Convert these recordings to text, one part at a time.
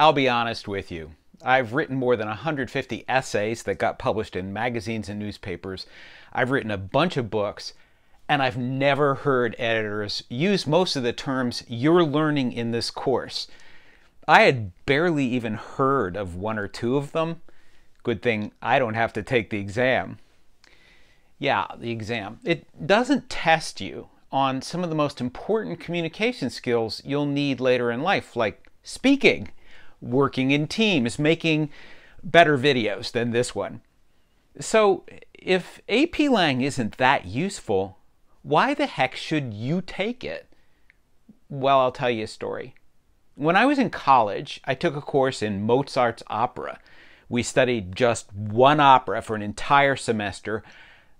I'll be honest with you. I've written more than 150 essays that got published in magazines and newspapers. I've written a bunch of books, and I've never heard editors use most of the terms you're learning in this course. I had barely even heard of one or two of them. Good thing I don't have to take the exam. Yeah, the exam. It doesn't test you on some of the most important communication skills you'll need later in life, like speaking working in teams, making better videos than this one. So if AP Lang isn't that useful, why the heck should you take it? Well, I'll tell you a story. When I was in college, I took a course in Mozart's opera. We studied just one opera for an entire semester.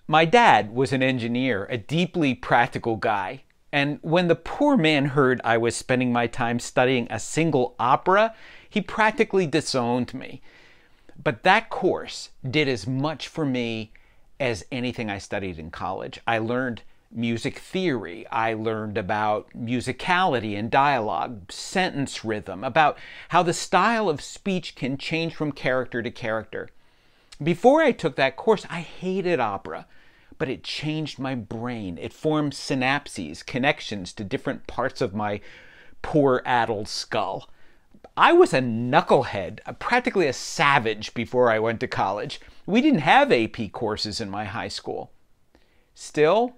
My dad was an engineer, a deeply practical guy. And when the poor man heard I was spending my time studying a single opera, he practically disowned me. But that course did as much for me as anything I studied in college. I learned music theory, I learned about musicality and dialogue, sentence rhythm, about how the style of speech can change from character to character. Before I took that course, I hated opera but it changed my brain. It formed synapses, connections to different parts of my poor addled skull. I was a knucklehead, practically a savage before I went to college. We didn't have AP courses in my high school. Still,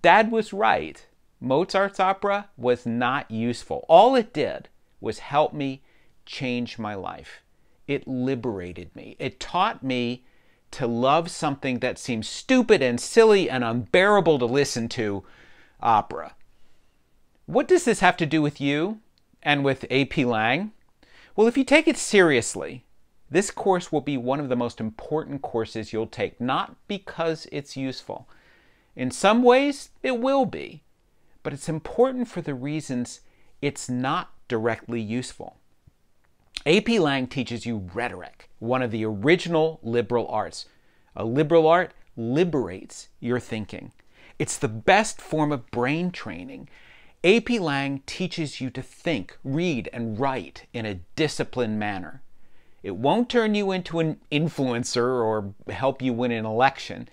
Dad was right. Mozart's opera was not useful. All it did was help me change my life. It liberated me. It taught me to love something that seems stupid and silly and unbearable to listen to opera. What does this have to do with you and with AP Lang? Well, if you take it seriously, this course will be one of the most important courses you'll take, not because it's useful. In some ways, it will be, but it's important for the reasons it's not directly useful. AP Lang teaches you rhetoric, one of the original liberal arts. A liberal art liberates your thinking. It's the best form of brain training. AP Lang teaches you to think, read, and write in a disciplined manner. It won't turn you into an influencer or help you win an election.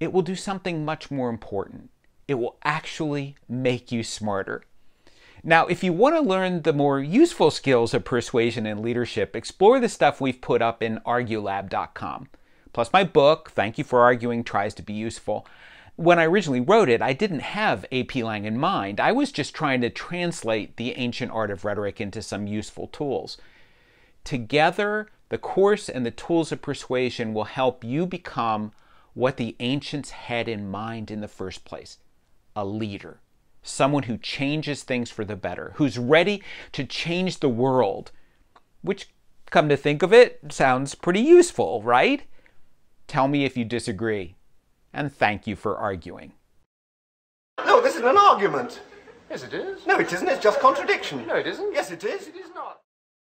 It will do something much more important. It will actually make you smarter. Now, if you want to learn the more useful skills of persuasion and leadership, explore the stuff we've put up in arguelab.com. Plus, my book, Thank You for Arguing, tries to be useful. When I originally wrote it, I didn't have A.P. Lang in mind. I was just trying to translate the ancient art of rhetoric into some useful tools. Together, the course and the tools of persuasion will help you become what the ancients had in mind in the first place a leader someone who changes things for the better, who's ready to change the world, which, come to think of it, sounds pretty useful, right? Tell me if you disagree, and thank you for arguing. No, this isn't an argument. Yes, it is. No, it isn't. It's just contradiction. No, it isn't. Yes, it is. It is not.